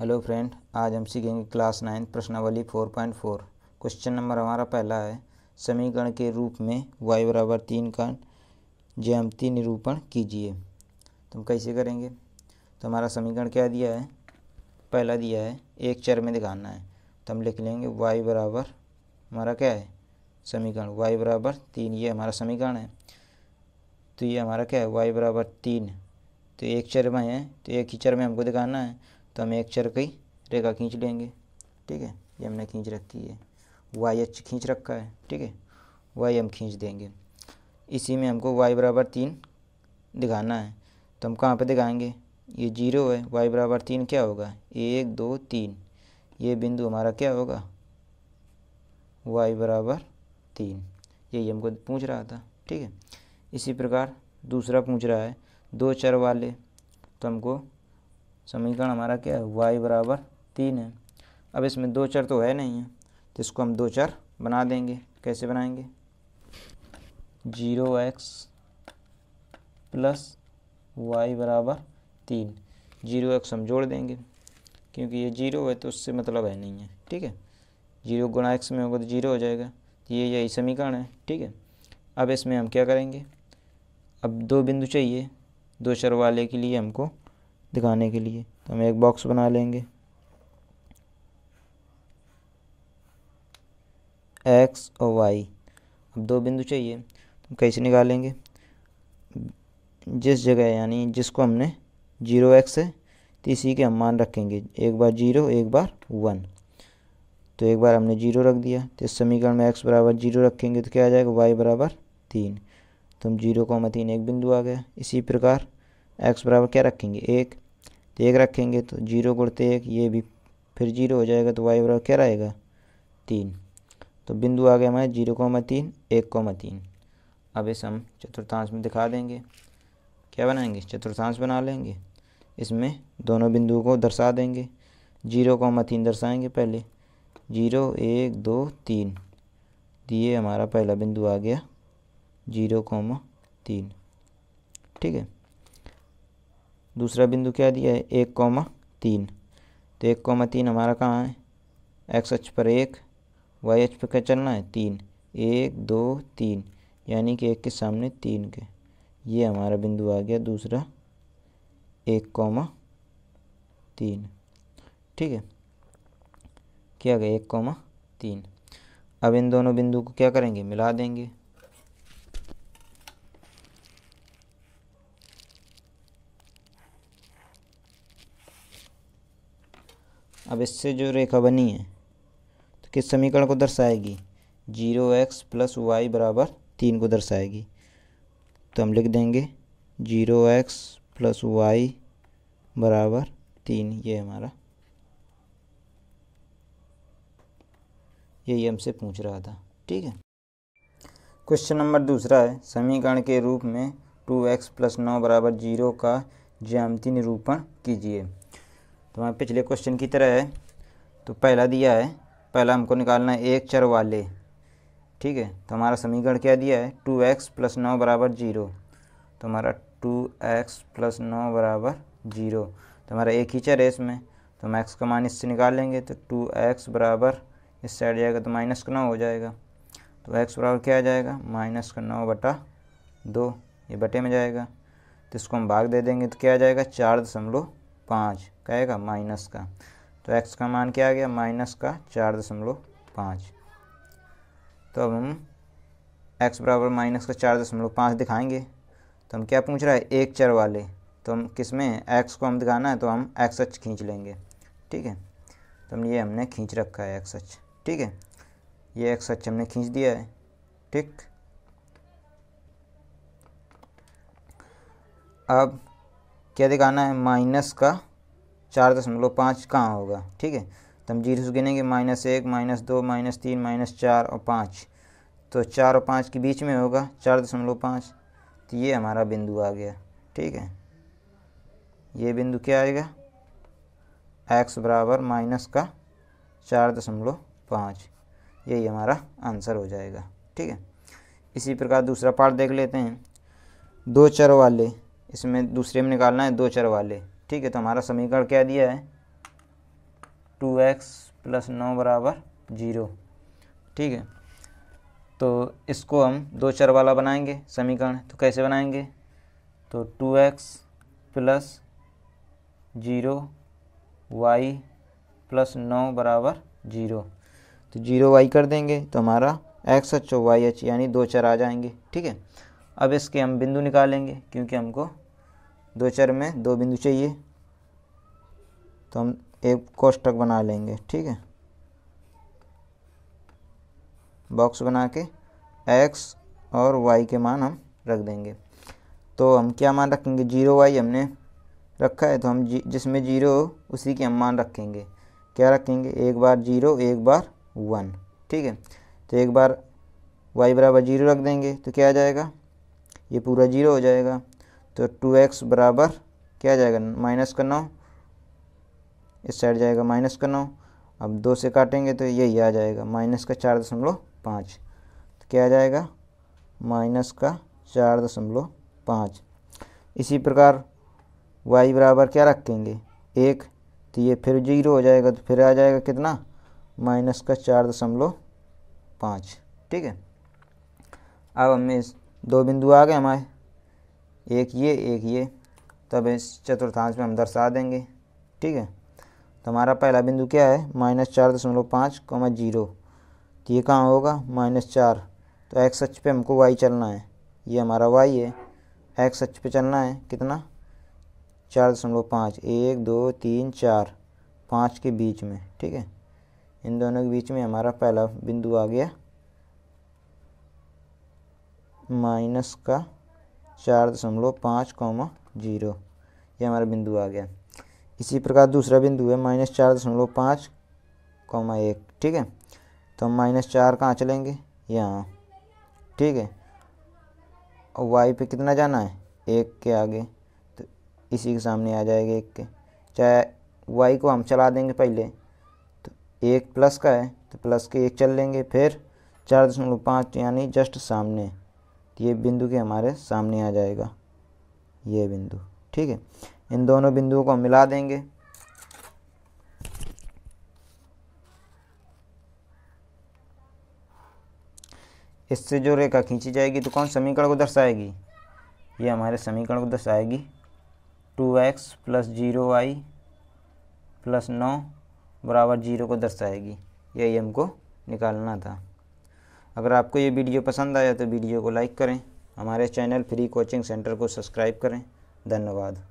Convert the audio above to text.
hello friend आज हम सीखेंगे क्लास नाइन्थ प्रश्नावली four point four question number हमारा पहला है समीकरण के रूप में वाई बराबर तीन का जयमती निरूपण कीजिए तो हम कैसे करेंगे तो हमारा समीकरण क्या दिया है पहला दिया है एक चर में दिखाना है तो हम लिख लेंगे वाई बराबर हमारा क्या है समीकरण वाई बराबर तीन ये हमारा समीकरण है तो ये हमारा क्या है वाई बराबर तीन तो एक चर में है तो एक ही चर में हमको दिखाना है तो हम एक चर की रेखा खींच लेंगे ठीक है ये हमने खींच रखी है वाई एच खींच रखा है ठीक है वाई हम खींच देंगे इसी में हमको वाई बराबर तीन दिखाना है तो हम कहाँ पे दिखाएंगे ये जीरो है वाई बराबर तीन क्या होगा एक दो तीन ये बिंदु हमारा क्या होगा वाई बराबर तीन यही हमको पूछ रहा था ठीक है इसी प्रकार दूसरा पूछ रहा है दो चर वाले तो हमको समीकरण हमारा क्या है वाई बराबर तीन है अब इसमें दो चर तो है नहीं है तो इसको हम दो चर बना देंगे कैसे बनाएंगे जीरो एक्स प्लस वाई बराबर तीन जीरो एक्स हम जोड़ देंगे क्योंकि ये जीरो है तो उससे मतलब है नहीं है ठीक है जीरो गुणा एक्स में होगा तो जीरो हो जाएगा तो ये यही समीकरण है ठीक है अब इसमें हम क्या करेंगे अब दो बिंदु चाहिए दो चर वाले के लिए हमको दिखाने के लिए तो हम एक बॉक्स बना लेंगे एक्स और वाई अब दो बिंदु चाहिए तो कैसे निकालेंगे जिस जगह यानी जिसको हमने जीरो एक्स है तो इसी के हम मान रखेंगे एक बार जीरो एक बार वन तो एक बार हमने जीरो रख दिया तो इस समीकरण में एक्स बराबर जीरो रखेंगे तो क्या आ जाएगा वाई बराबर तीन तो हम जीरो को हम तीन एक बिंदु आ गया इसी प्रकार एक्स बराबर क्या रखेंगे एक तो एक रखेंगे तो जीरो गुड़ते एक ये भी फिर जीरो हो जाएगा तो वाई बराबर क्या रहेगा तीन तो बिंदु आ गया हमारे जीरो कौमा तीन एक कौमा तीन अब इस हम चतुर्थांश में दिखा देंगे क्या बनाएंगे चतुर्थांश बना लेंगे इसमें दोनों बिंदुओं को दर्शा देंगे जीरो कौमा तीन दर्शाएँगे पहले जीरो एक दो तीन ये हमारा पहला बिंदु आ गया जीरो कौमा तीन ठीक है दूसरा बिंदु क्या दिया है एक कौमा तीन तो एक कौमा तीन हमारा कहाँ है एक्स एच पर एक वाई एच पर क्या चलना है तीन एक दो तीन यानी कि एक के सामने तीन के ये हमारा बिंदु आ गया दूसरा एक कौमा तीन ठीक है क्या गया एक कौमा तीन अब इन दोनों बिंदु को क्या करेंगे मिला देंगे अब इससे जो रेखा बनी है तो किस समीकरण को दर्शाएगी जीरो एक्स प्लस वाई बराबर तीन को दर्शाएगी तो हम लिख देंगे जीरो एक्स प्लस वाई बराबर तीन ये हमारा यही हमसे पूछ रहा था ठीक है क्वेश्चन नंबर दूसरा है समीकरण के रूप में टू एक्स प्लस नौ बराबर जीरो का ज्यामिति निरूपण कीजिए तो हमारे पिछले क्वेश्चन की तरह है तो पहला दिया है पहला हमको निकालना है एक चर वाले ठीक है तो हमारा समीकरण क्या दिया है टू एक्स प्लस नौ बराबर जीरो तो हमारा टू एक्स प्लस नौ बराबर जीरो तो हमारा एक ही चर है इसमें तो हम एक्स का मान इससे निकाल लेंगे तो टू एक्स बराबर इस साइड जाएगा तो माइनस का नौ हो जाएगा तो एक्स बराबर क्या आ जाएगा माइनस का नौ बटा दो ये बटे में जाएगा तो इसको हम भाग दे देंगे तो क्या आ जाएगा चार दशमलव पाँच कहेगा माइनस का तो एक्स का मान क्या आ गया माइनस का चार दशमलव पाँच तो अब हम एक्स बराबर माइनस का चार दशमलव पाँच दिखाएंगे तो हम क्या पूछ रहा है एक चर वाले तो हम किस में एक्स को हम दिखाना है तो हम एक्स एच खींच लेंगे ठीक है तो हम ये हमने खींच रखा है एक्स एच ठीक है ये एक्स एच हमने खींच दिया है ठीक अब क्या दिखाना है माइनस का चार दशमलव पाँच कहाँ होगा ठीक है तो हम जीरो से गिनेंगे माइनस एक माइनस दो माइनस तीन माइनस चार और पाँच तो चार और पाँच के बीच में होगा चार दशमलव पाँच तो ये हमारा बिंदु आ गया ठीक है ये बिंदु क्या आएगा एक्स बराबर माइनस का चार दशमलव पाँच यही हमारा आंसर हो जाएगा ठीक है इसी प्रकार दूसरा पार्ट देख लेते हैं दो चर वाले इसमें दूसरे में निकालना है दो चर वाले ठीक है तो हमारा समीकरण क्या दिया है टू एक्स प्लस नौ बराबर जीरो ठीक है तो इसको हम दो चर वाला बनाएंगे समीकरण तो कैसे बनाएंगे तो two x plus zero Y plus नौ बराबर जीरो तो जीरो वाई कर देंगे तो हमारा एक्स एच वाई एच यानी दो चर आ जाएंगे ठीक है अब इसके हम बिंदु निकालेंगे क्योंकि हमको दो चर में दो बिंदु चाहिए तो हम एक कोष्टक बना लेंगे ठीक है बॉक्स बना के एक्स और वाई के मान हम रख देंगे तो हम क्या मान रखेंगे जीरो वाई हमने रखा है तो हम जी जिसमें जीरो उसी के हम मान रखेंगे क्या रखेंगे एक बार जीरो एक बार वन ठीक है तो एक बार वाई बराबर जीरो रख देंगे तो क्या आ जाएगा ये पूरा जीरो हो जाएगा तो टू एक्स बराबर क्या जाएगा माइनस का नौ इस साइड जाएगा माइनस का नौ अब दो से काटेंगे तो यही आ जाएगा माइनस का चार दशमलव पाँच तो क्या आ जाएगा माइनस का चार दशमलव पाँच इसी प्रकार वाई बराबर क्या रखेंगे एक तो ये फिर जीरो हो जाएगा तो फिर आ जाएगा कितना माइनस का चार दशमलव पाँच ठीक है अब हमें इस दो बिंदु आ गए हमारे एक ये एक ये तब इस चतुर्थांश में हम दर्शा देंगे ठीक है तो हमारा पहला बिंदु क्या है माइनस चार दशमलव पाँच कौमा जीरो तो ये कहाँ होगा माइनस चार तो एक्स एच पे हमको वाई चलना है ये हमारा वाई है एक्स एच पे चलना है कितना चार दशमलव पाँच एक दो तीन चार पाँच के बीच में ठीक है इन दोनों के बीच में हमारा पहला बिंदु आ गया माइनस का चार दशमलव पाँच कॉमा जीरो ये हमारा बिंदु आ गया इसी प्रकार दूसरा बिंदु है माइनस चार दशमलव पाँच कॉमा एक ठीक है तो हम माइनस चार कहाँ चलेंगे यहाँ ठीक है और वाई पे कितना जाना है एक के आगे तो इसी के सामने आ जाएगा एक के चाहे वाई को हम चला देंगे पहले तो एक प्लस का है तो प्लस के एक चल लेंगे फिर चार दशमलव पाँच यानी जस्ट सामने तो ये बिंदु के हमारे सामने आ जाएगा ये बिंदु ठीक है इन दोनों बिंदुओं को मिला देंगे इससे जो रेखा खींची जाएगी तो कौन समीकरण को दर्शाएगी ये हमारे समीकरण को दर्शाएगी two x plus zero Y plus नौ बराबर जीरो को दर्शाएगी यही हमको निकालना था अगर आपको ये वीडियो पसंद आया तो वीडियो को लाइक करें हमारे चैनल फ्री कोचिंग सेंटर को सब्सक्राइब करें धन्यवाद